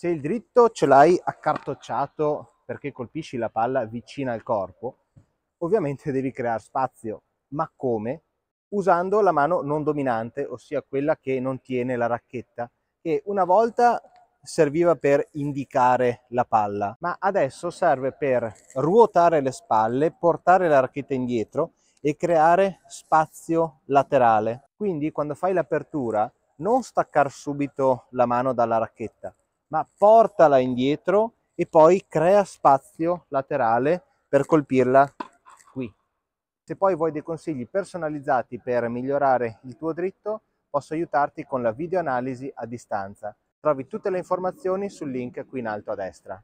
Se il dritto ce l'hai accartocciato perché colpisci la palla vicina al corpo, ovviamente devi creare spazio. Ma come? Usando la mano non dominante, ossia quella che non tiene la racchetta, che una volta serviva per indicare la palla, ma adesso serve per ruotare le spalle, portare la racchetta indietro e creare spazio laterale. Quindi quando fai l'apertura non staccare subito la mano dalla racchetta, ma portala indietro e poi crea spazio laterale per colpirla qui. Se poi vuoi dei consigli personalizzati per migliorare il tuo dritto, posso aiutarti con la videoanalisi a distanza. Trovi tutte le informazioni sul link qui in alto a destra.